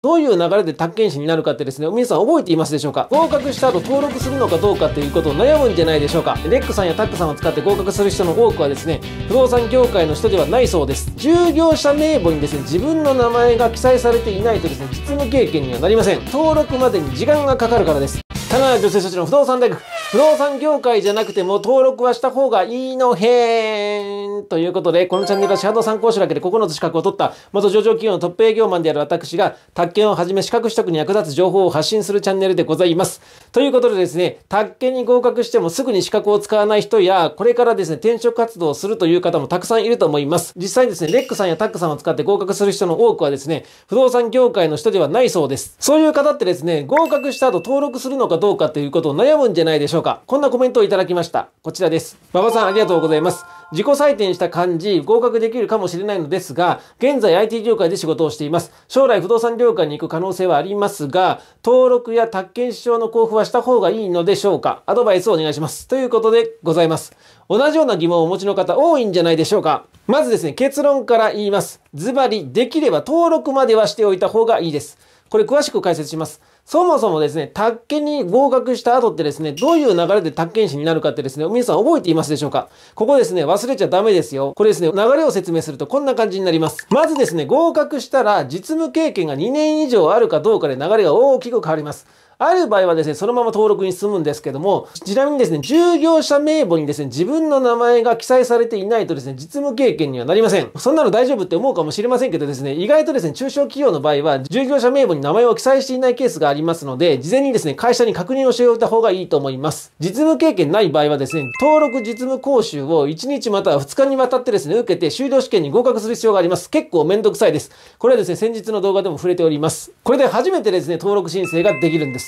どういう流れで宅建士になるかってですね、皆さん覚えていますでしょうか合格した後登録するのかどうかっていうことを悩むんじゃないでしょうかレックさんやタックさんを使って合格する人の多くはですね、不動産業界の人ではないそうです。従業者名簿にですね、自分の名前が記載されていないとですね、実務経験にはなりません。登録までに時間がかかるからです。田川女性処置の不動産大学。不動産業界じゃなくても登録はした方がいいのへーんということで、このチャンネルはシャドウ参考書だけで9つ資格を取った、元上場企業のトップ営業マンである私が、宅建をはじめ資格取得に役立つ情報を発信するチャンネルでございます。ということでですね、宅建に合格してもすぐに資格を使わない人や、これからですね、転職活動をするという方もたくさんいると思います。実際にですね、レックさんやタックさんを使って合格する人の多くはですね、不動産業界の人ではないそうです。そういう方ってですね、合格した後登録するのかどうかということを悩むんじゃないでしょうょうかこんなコメントをいただきました。こちらです。馬場さんありがとうございます。自己採点した漢字、合格できるかもしれないのですが、現在 IT 業界で仕事をしています。将来不動産業界に行く可能性はありますが、登録や宅建証の交付はした方がいいのでしょうかアドバイスをお願いします。ということでございます。同じような疑問をお持ちの方多いんじゃないでしょうかまずですね、結論から言います。ズバリ、できれば登録まではしておいた方がいいです。これ詳しく解説します。そもそもですね、宅建に合格した後ってですね、どういう流れで宅建士になるかってですね、皆さん覚えていますでしょうかここですね、忘れちゃダメですよ。これですね、流れを説明するとこんな感じになります。まずですね、合格したら実務経験が2年以上あるかどうかで流れが大きく変わります。ある場合はですね、そのまま登録に進むんですけども、ちなみにですね、従業者名簿にですね、自分の名前が記載されていないとですね、実務経験にはなりません。そんなの大丈夫って思うかもしれませんけどですね、意外とですね、中小企業の場合は、従業者名簿に名前を記載していないケースがありますので、事前にですね、会社に確認をしておいた方がいいと思います。実務経験ない場合はですね、登録実務講習を1日または2日にわたってですね、受けて修了試験に合格する必要があります。結構めんどくさいです。これはですね、先日の動画でも触れております。これで初めてですね、登録申請ができるんです。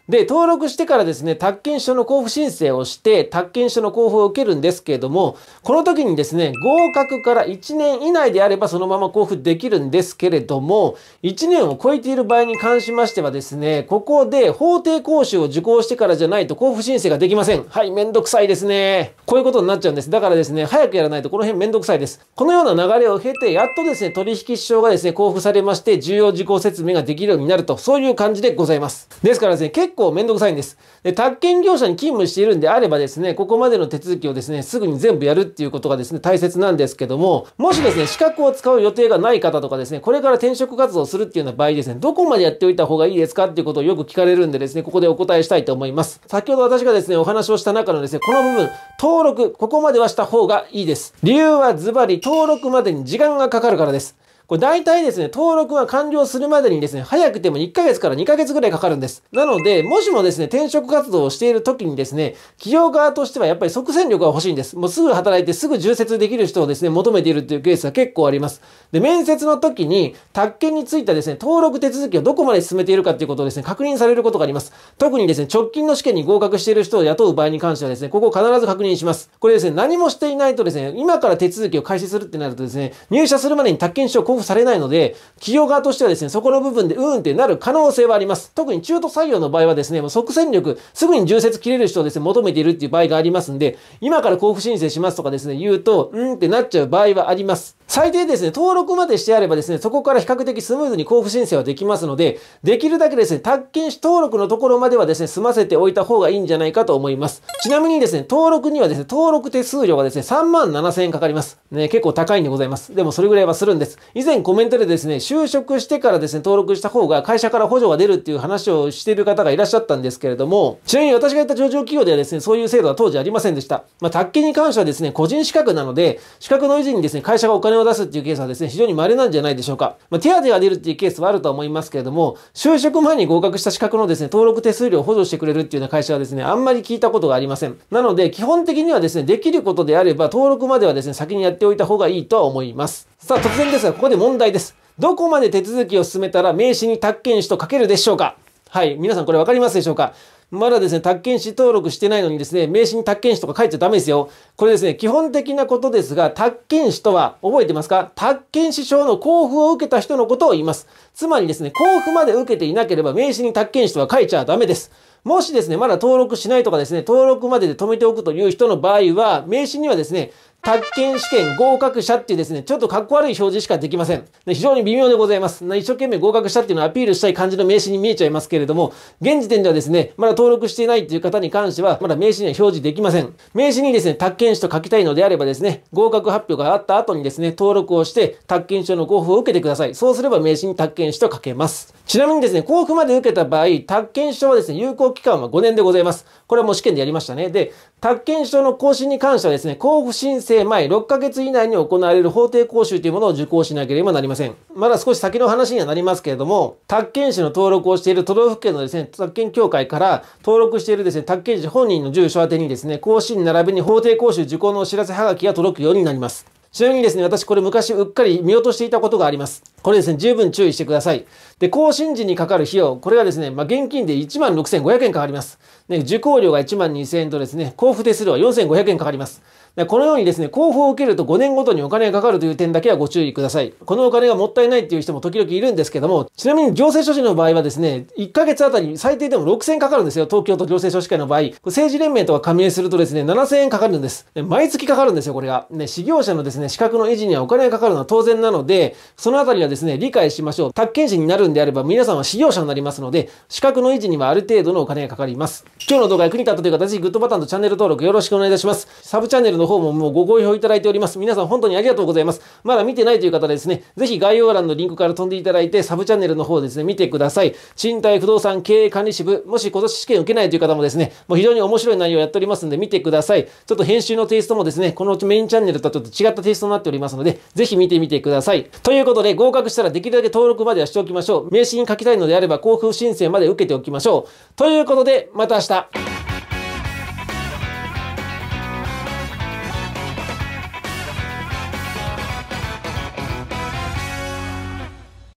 で、登録してからですね、宅建所の交付申請をして、宅建所の交付を受けるんですけれども、この時にですね、合格から1年以内であればそのまま交付できるんですけれども、1年を超えている場合に関しましてはですね、ここで法定講習を受講してからじゃないと交付申請ができません。はい、めんどくさいですね。こういうことになっちゃうんです。だからですね、早くやらないとこの辺めんどくさいです。このような流れを経て、やっとですね、取引証がですね、交付されまして、重要事項説明ができるようになると、そういう感じでございます。ですからですね、結構構めんどくさいんです。で、宅建業者に勤務しているんであればですね、ここまでの手続きをですね、すぐに全部やるっていうことがですね、大切なんですけども、もしですね、資格を使う予定がない方とかですね、これから転職活動するっていうような場合ですね、どこまでやっておいた方がいいですかっていうことをよく聞かれるんでですね、ここでお答えしたいと思います。先ほど私がですね、お話をした中のですね、この部分、登録、ここまではした方がいいです。理由はズバリ、登録までに時間がかかるからです。これ大体ですね、登録が完了するまでにですね、早くても1ヶ月から2ヶ月ぐらいかかるんです。なので、もしもですね、転職活動をしている時にですね、企業側としてはやっぱり即戦力が欲しいんです。もうすぐ働いてすぐ充設できる人をですね、求めているっていうケースは結構あります。で、面接の時に、宅建についたですね、登録手続きをどこまで進めているかっていうことをですね、確認されることがあります。特にですね、直近の試験に合格している人を雇う場合に関してはですね、ここを必ず確認します。これですね、何もしていないとですね、今から手続きを開始するってなるとですね、入社するまでに宅建証を交付されないので、企業側としてはですね、そこの部分でうんってなる可能性はあります。特に中途採用の場合はですね、もう即戦力、すぐに重説切れる人をですね、求めているっていう場合がありますんで、今から交付申請しますとかですね、言うと、うんってなっちゃう場合はあります。最低ですね、登録までしてあればですね、そこから比較的スムーズに交付申請はできますので、できるだけですね、宅建士登録のところまではですね、済ませておいた方がいいんじゃないかと思います。ちなみにですね、登録にはですね、登録手数料がですね、3万7000円かかります。ね、結構高いんでございます。でもそれぐらいはするんです。以前コメントでですね、就職してからですね、登録した方が会社から補助が出るっていう話をしている方がいらっしゃったんですけれども、ちなみに私が言った上場企業ではですね、そういう制度は当時ありませんでした。まあ、宅建に関してはですね、個人資格なので、資格の維持にですね、会社がお金を出すっていうケースはですね、非常に稀なんじゃないでしょうか。まあ、手当が出るっていうケースはあるとは思いますけれども、就職前に合格した資格のですね、登録手数料を補助してくれるっていうような会社はですね、あんまり聞いたことがありません。なので、基本的にはですね、できることであれば、登録まではですね、先にやっておいた方がいいとは思います。さあ、突然ですが、ここで問題です。どこまで手続きを進めたら名刺に宅建士と書けるでしょうかはい。皆さんこれ分かりますでしょうかまだですね、宅建士登録してないのにですね、名刺に宅建士とか書いちゃダメですよ。これですね、基本的なことですが、宅建士とは覚えてますか宅建士証の交付を受けた人のことを言います。つまりですね、交付まで受けていなければ名刺に宅建士とは書いちゃダメです。もしですね、まだ登録しないとかですね、登録までで止めておくという人の場合は、名刺にはですね、宅建試験合格者っていうですね、ちょっとかっこ悪い表示しかできません。非常に微妙でございます。一生懸命合格したっていうのをアピールしたい感じの名刺に見えちゃいますけれども、現時点ではですね、まだ登録していないっていう方に関しては、まだ名刺には表示できません。名刺にですね、宅建士と書きたいのであればですね、合格発表があった後にですね、登録をして、宅建所の交付を受けてください。そうすれば名刺に宅建券証とかけます。ちなみにですね、交付まで受けた場合、宅建証はですね、有効期間は5年でございます。これはもう試験でやりましたね。で、宅建証の更新に関してはですね、交付申請前6ヶ月以内に行われる法定講習というものを受講しなければなりません。まだ少し先の話にはなりますけれども、宅建士の登録をしている都道府県のですね、宅建協会から登録しているですね、宅建証本人の住所宛てにですね、更新並びに法定講習受講のお知らせはがきが届くようになります。ちなみにですね、私これ昔うっかり見落としていたことがあります。これですね、十分注意してください。で、更新時にかかる費用、これがですね、まあ、現金で16,500万円かかります。ね、受講料が12,000万円とですね、交付手数料は4,500円かかります。でこのようにですね、交付を受けると5年ごとにお金がかかるという点だけはご注意ください。このお金がもったいないっていう人も時々いるんですけども、ちなみに行政書士の場合はですね、1ヶ月あたり最低でも6000円かかるんですよ。東京都行政書士会の場合。政治連盟とか加盟するとですね、7000円かかるんです。毎月かかるんですよ、これが。ね、事業者のですね、資格の維持にはお金がかかるのは当然なので、そのあたりはですね、理解しましょう。宅建士になるんであれば、皆さんは使用者になりますので、資格の維持にはある程度のお金がかかります。今日の動画が役に立ったという形ひグッドボタンとチャンネル登録よろしくお願いいたします。サブチャンネルの方ももうご好評いただいております。皆さん本当にありがとうございます。まだ見てないという方ですね、ぜひ概要欄のリンクから飛んでいただいて、サブチャンネルの方ですね、見てください。賃貸不動産経営管理支部、もし今年試験受けないという方もですね、もう非常に面白い内容をやっておりますんで見てください。ちょっと編集のテイストもですね、このメインチャンネルとはちょっと違ったテイストになっておりますので、ぜひ見てみてください。ということで、合格泊したらできるだけ登録まではしておきましょう。名刺に書きたいのであれば交付申請まで受けておきましょう。ということで、また明日。